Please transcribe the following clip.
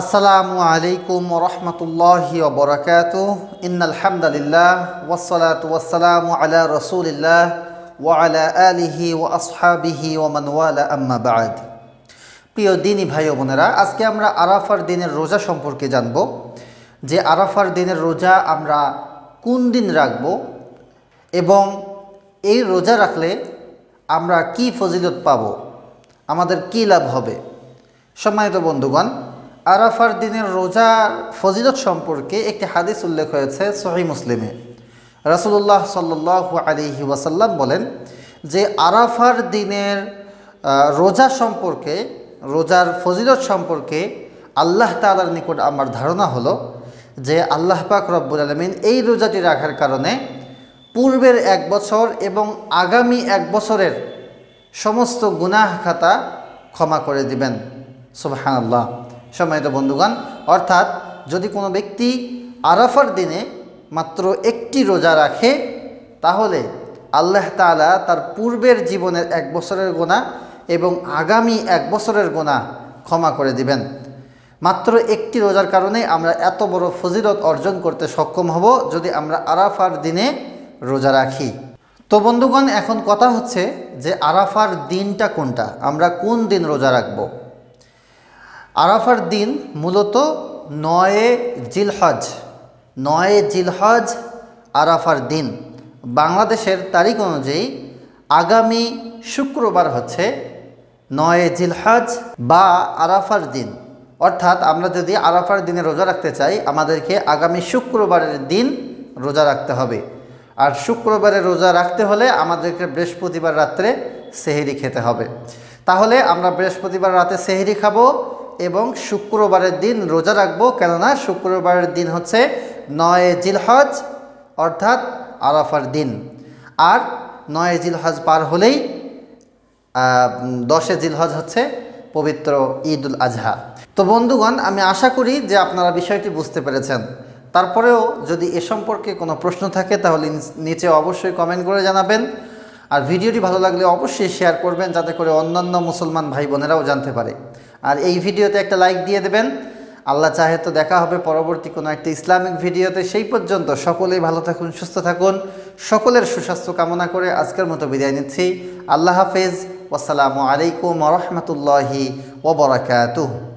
আসসালামু আলাইকুম রহমতুল্লাহি বরকাত ইন্নালহামদুলিল্লাহ আল্লাহ ওয়াসালামু আলা ওয়া আলা আলিহি ও আসহাবিহি ওমানওয়ালা আম্মা বাদ প্রিয় দিনী ভাই বোনেরা আজকে আমরা আরাফার দিনের রোজা সম্পর্কে জানব যে আরাফার দিনের রোজা আমরা কোন দিন রাখব এবং এই রোজা রাখলে আমরা কি ফজিলত পাব আমাদের কি লাভ হবে সম্মানিত বন্ধুগণ আরাফার দিনের রোজার ফজিলত সম্পর্কে একটি হাদিস উল্লেখ হয়েছে সহি মুসলিমে রাসুল্লাহ সাল্লাহ আলি ওয়াসাল্লাম বলেন যে আরাফার দিনের রোজা সম্পর্কে রোজার ফজিলত সম্পর্কে আল্লাহ তালার নিকট আমার ধারণা হলো যে আল্লাহ পাক রব্বুল আলমিন এই রোজাটি রাখার কারণে পূর্বের এক বছর এবং আগামী এক বছরের সমস্ত গুনাহ খাতা ক্ষমা করে দিবেন সুবাহ আল্লাহ সম্মানিত বন্ধুগণ অর্থাৎ যদি কোনো ব্যক্তি আরাফার দিনে মাত্র একটি রোজা রাখে তাহলে আল্লাহ তালা তার পূর্বের জীবনের এক বছরের গোনা এবং আগামী এক বছরের গোনা ক্ষমা করে দিবেন মাত্র একটি রোজার কারণে আমরা এত বড় ফজিলত অর্জন করতে সক্ষম হব যদি আমরা আরাফার দিনে রোজা রাখি তো বন্ধুগণ এখন কথা হচ্ছে যে আরাফার দিনটা কোনটা আমরা কোন দিন রোজা রাখবো আরাফার দিন মূলত নয়ে জিলহজ নয়ে জিলহজ আরাফার দিন বাংলাদেশের তারিখ অনুযায়ী আগামী শুক্রবার হচ্ছে নয়ে জিলহজ বা আরাফার দিন অর্থাৎ আমরা যদি আরাফার দিনে রোজা রাখতে চাই আমাদেরকে আগামী শুক্রবারের দিন রোজা রাখতে হবে আর শুক্রবারে রোজা রাখতে হলে আমাদেরকে বৃহস্পতিবার রাত্রে সেহেরি খেতে হবে তাহলে আমরা বৃহস্পতিবার রাতে সেহেরি খাবো এবং শুক্রবারের দিন রোজা রাখবো কেননা শুক্রবারের দিন হচ্ছে নয় জিলহজ অর্থাৎ আরাফার দিন আর নয় জিলহজ পার হলেই দশে জিলহজ হচ্ছে পবিত্র ঈদুল আজহা তো বন্ধুগণ আমি আশা করি যে আপনারা বিষয়টি বুঝতে পেরেছেন তারপরেও যদি এ সম্পর্কে কোনো প্রশ্ন থাকে তাহলে নিচে অবশ্যই কমেন্ট করে জানাবেন আর ভিডিওটি ভালো লাগলে অবশ্যই শেয়ার করবেন যাতে করে অন্যান্য মুসলমান ভাই বোনেরাও জানতে পারে আর এই ভিডিওতে একটা লাইক দিয়ে দেবেন আল্লাহ চাহে তো দেখা হবে পরবর্তী কোনো একটা ইসলামিক ভিডিওতে সেই পর্যন্ত সকলেই ভালো থাকুন সুস্থ থাকুন সকলের সুস্বাস্থ্য কামনা করে আজকের মতো বিদায় নিচ্ছি আল্লাহ হাফেজ আসসালামু আলাইকুম রহমতুল্লাহি ওবরাকাতু